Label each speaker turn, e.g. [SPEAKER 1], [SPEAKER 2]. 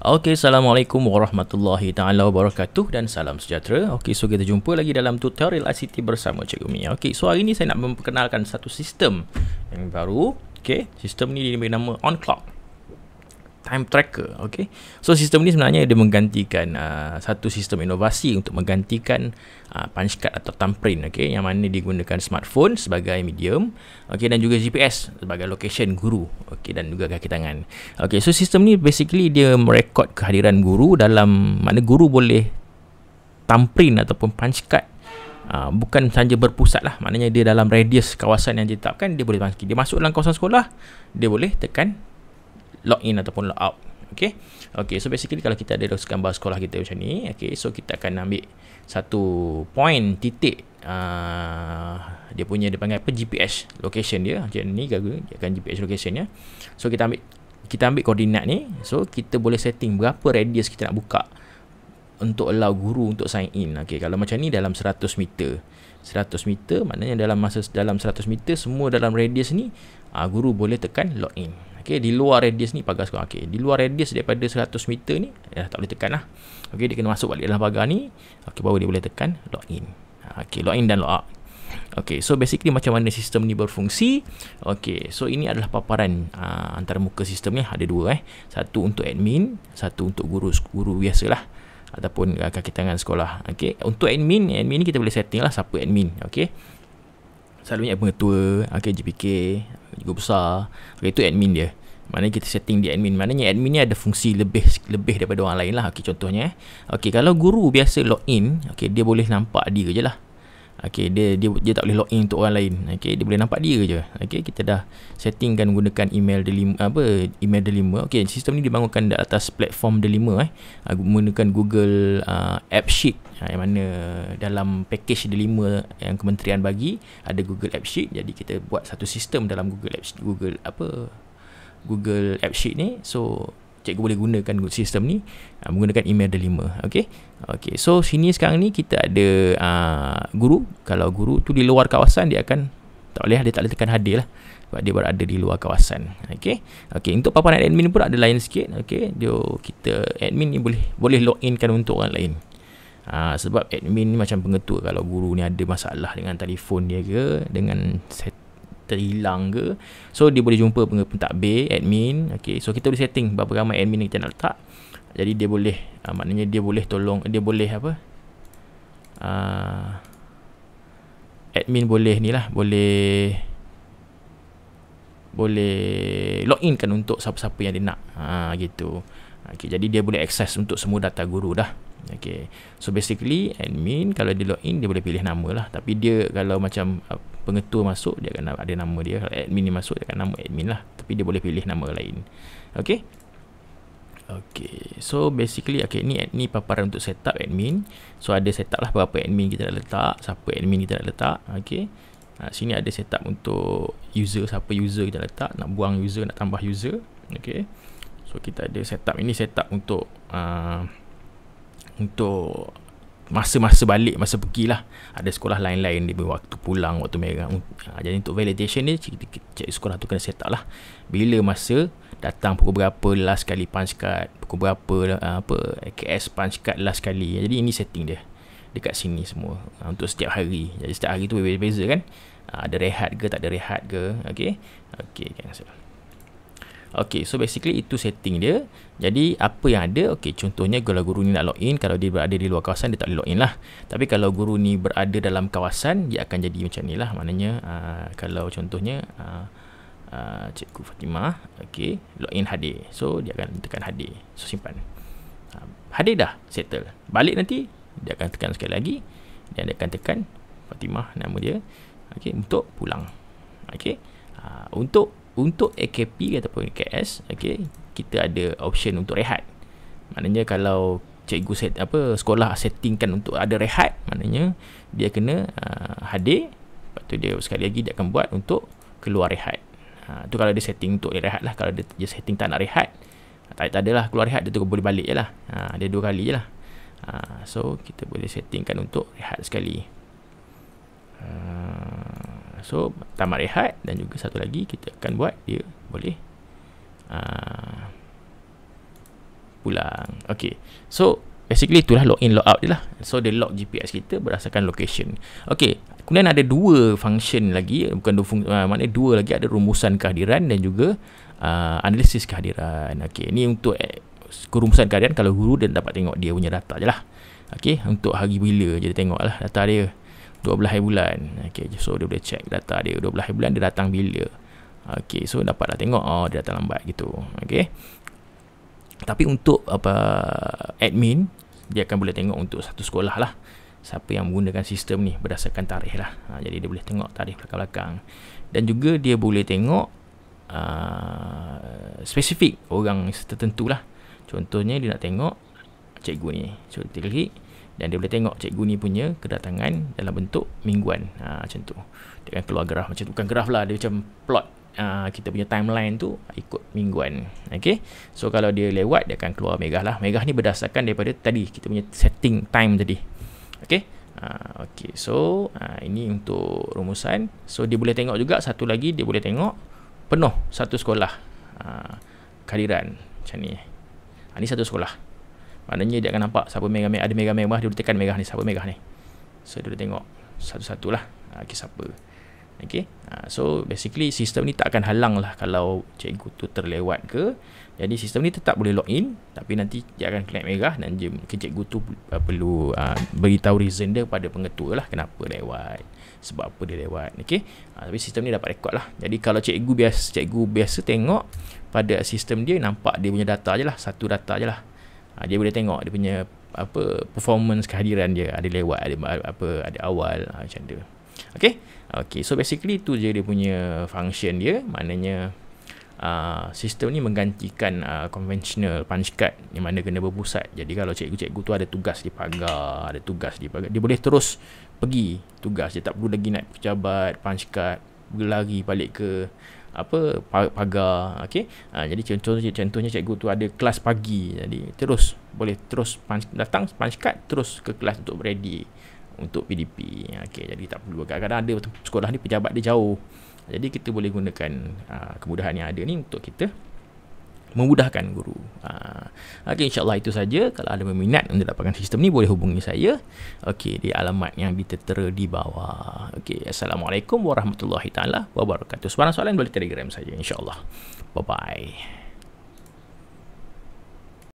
[SPEAKER 1] Okey, Assalamualaikum Warahmatullahi Ta'ala Wabarakatuh dan salam sejahtera. Okey, so kita jumpa lagi dalam tutorial ICT bersama Cikgu Mi. Okey, so hari ni saya nak memperkenalkan satu sistem yang baru. Okey, sistem ni diberi nama OnClock time tracker okay so sistem ni sebenarnya dia menggantikan uh, satu sistem inovasi untuk menggantikan uh, punch card atau thumbprint okay yang mana digunakan smartphone sebagai medium okay dan juga GPS sebagai location guru okay dan juga kaki tangan okay so sistem ni basically dia merekod kehadiran guru dalam mana guru boleh thumbprint ataupun punch card Uh, bukan sahaja berpusat lah maknanya dia dalam radius kawasan yang ditetapkan dia boleh masuk dia masuk dalam kawasan sekolah dia boleh tekan log in ataupun log out okey okey so basically kalau kita ada sekian bar sekolah kita macam ni okey so kita akan ambil satu point titik uh, dia punya dia panggil apa GPS location dia macam ni gagal dia akan GPS location ya so kita ambil kita ambil koordinat ni so kita boleh setting berapa radius kita nak buka untuk allow guru untuk sign in okey kalau macam ni dalam 100 meter 100 meter maknanya dalam masa dalam 100 meter semua dalam radius ni uh, guru boleh tekan log in Okey, di luar radius ni pagar sekarang. Okey, di luar radius daripada 100 meter ni, dah eh, tak boleh tekan lah. Okey, dia kena masuk balik dalam pagar ni. Okey, baru dia boleh tekan login. Ha, okey, login dan log out. Okey, so basically macam mana sistem ni berfungsi. Okey, so ini adalah paparan uh, antara muka sistem ni. Ada dua eh. Satu untuk admin, satu untuk guru guru biasalah ataupun uh, kaki tangan sekolah. Okey, untuk admin, admin ni kita boleh setting lah siapa admin. Okey, Selalu banyak pengetua Okay ah, GPK Juga besar Okay itu admin dia Mana kita setting di admin Maknanya admin ni ada fungsi lebih Lebih daripada orang lain lah Okay contohnya eh. Okay kalau guru biasa log in Okay dia boleh nampak dia je lah Okey, dia dia dia tak boleh log in untuk orang lain. Okey, dia boleh nampak dia je. Okey, kita dah settingkan gunakan email Delima apa email Delima. Okey, sistem ni dibangunkan di atas platform Delima eh. Menggunakan ah, Google uh, App Sheet ah, yang mana dalam package Delima yang kementerian bagi ada Google App Sheet. Jadi kita buat satu sistem dalam Google App Sheet, Google apa Google App Sheet ni. So, cikgu boleh gunakan sistem ni uh, menggunakan email Delima. Okey. Okey, so sini sekarang ni kita ada uh, guru. Kalau guru tu di luar kawasan dia akan tak boleh lah, dia tak boleh tekan hadir lah sebab dia berada di luar kawasan. Okey. Okey, untuk paparan admin pun ada lain sikit. Okey, dia kita admin ni boleh boleh log in kan untuk orang lain. Ha, sebab admin ni macam pengetua kalau guru ni ada masalah dengan telefon dia ke dengan set terhilang ke so dia boleh jumpa pentadbir admin okey so kita boleh setting berapa ramai admin yang kita nak letak jadi dia boleh uh, Maknanya dia boleh tolong Dia boleh apa uh, Admin boleh ni lah Boleh Boleh Login kan untuk siapa-siapa yang dia nak ha, Gitu okay, Jadi dia boleh access untuk semua data guru dah Okay. So basically admin kalau dia login dia boleh pilih nama lah Tapi dia kalau macam pengetua masuk dia akan ada nama dia Kalau admin ni masuk dia akan nama admin lah Tapi dia boleh pilih nama lain Okay Okay, so basically okay, ni, ni paparan untuk setup admin So ada setup lah berapa admin kita nak letak Siapa admin kita nak letak Okay, ha, sini ada setup untuk user Siapa user kita letak Nak buang user, nak tambah user Okay, so kita ada setup Ini setup untuk uh, Untuk masa-masa balik masa pergi lah ada sekolah lain-lain dia waktu pulang waktu merang ha, jadi untuk validation ni cik, cik, cik sekolah tu kena set up lah bila masa datang pukul berapa last kali punch card pukul berapa ha, apa AKS punch card last kali jadi ini setting dia dekat sini semua ha, untuk setiap hari jadi setiap hari tu berbeza kan ha, ada rehat ke tak ada rehat ke ok ok cancel okay. Okey, so basically itu setting dia. Jadi apa yang ada? Okey, contohnya kalau guru ni nak login, kalau dia berada di luar kawasan dia tak boleh login lah. Tapi kalau guru ni berada dalam kawasan, dia akan jadi macam ni lah. Maknanya uh, kalau contohnya uh, uh, Cikgu Fatimah, okey, login hadir. So dia akan tekan hadir. So simpan. Uh, hadir dah, settle. Balik nanti dia akan tekan sekali lagi dan dia akan tekan Fatimah nama dia. Okey, untuk pulang. Okey. Uh, untuk untuk AKP ataupun AKS okey kita ada option untuk rehat maknanya kalau cikgu set apa sekolah settingkan untuk ada rehat maknanya dia kena uh, hadir lepas tu dia sekali lagi dia akan buat untuk keluar rehat ha, tu kalau dia setting untuk dia rehat lah kalau dia, dia setting tak nak rehat tak, tak lah keluar rehat dia tu boleh balik je lah ha, dia dua kali je lah ha, so kita boleh settingkan untuk rehat sekali so tamat rehat dan juga satu lagi kita akan buat dia boleh uh, pulang Okay. so basically itulah log in log out dia lah so dia log GPS kita berdasarkan location Okay. kemudian ada dua function lagi bukan dua fung- uh, maknanya dua lagi ada rumusan kehadiran dan juga uh, analisis kehadiran Okay. ni untuk uh, eh, rumusan kehadiran kalau guru dia dapat tengok dia punya data je lah Okay. untuk hari bila je dia tengok lah data dia 12 bulan okay, so dia boleh check data dia 12 bulan dia datang bila ok so dapatlah tengok oh dia datang lambat gitu ok tapi untuk apa admin dia akan boleh tengok untuk satu sekolah lah siapa yang menggunakan sistem ni berdasarkan tarikh lah ha, jadi dia boleh tengok tarikh belakang-belakang dan juga dia boleh tengok uh, spesifik orang tertentu lah contohnya dia nak tengok cikgu ni so dia klik dan dia boleh tengok cikgu ni punya kedatangan dalam bentuk mingguan ha, macam tu dia akan keluar graf macam tu bukan graf lah dia macam plot ha, kita punya timeline tu ikut mingguan okay? so kalau dia lewat dia akan keluar megah lah megah ni berdasarkan daripada tadi kita punya setting time tadi ok ha, ok so ha, ini untuk rumusan so dia boleh tengok juga satu lagi dia boleh tengok penuh satu sekolah ha, kadiran macam ni ha, ni satu sekolah Maknanya dia akan nampak siapa megah ada megah megah dia tekan megah ni siapa megah ni. So dia tengok satu-satulah ha, okay, siapa. Ha, okey. so basically sistem ni tak akan halang lah kalau cikgu tu terlewat ke. Jadi sistem ni tetap boleh log in tapi nanti dia akan connect megah dan dia, cikgu tu uh, perlu uh, beritahu reason dia pada pengetua lah kenapa lewat sebab apa dia lewat okey ha, tapi sistem ni dapat rekod lah jadi kalau cikgu biasa cikgu biasa tengok pada sistem dia nampak dia punya data je lah satu data je lah ha, dia boleh tengok dia punya apa performance kehadiran dia ada lewat ada apa ada awal ha, macam tu okey okey so basically tu je dia punya function dia maknanya Uh, sistem ni menggantikan uh, conventional punch card yang mana kena berpusat jadi kalau cikgu-cikgu tu ada tugas di pagar ada tugas di pagar dia boleh terus pergi tugas dia tak perlu lagi nak pejabat punch card lari balik ke apa pagar okey ha, jadi contoh contohnya cikgu tu ada kelas pagi jadi terus boleh terus punch, datang punch card terus ke kelas untuk ready untuk PDP okey jadi tak perlu kadang-kadang ada sekolah ni pejabat dia jauh jadi kita boleh gunakan ha, kemudahan yang ada ni untuk kita memudahkan guru. Ha. Okey Allah itu saja. Kalau ada berminat untuk dapatkan sistem ni boleh hubungi saya. Okey di alamat yang ditertera di bawah. Okey assalamualaikum warahmatullahi taala wabarakatuh. Sebarang soalan boleh Telegram saja Allah. Bye bye.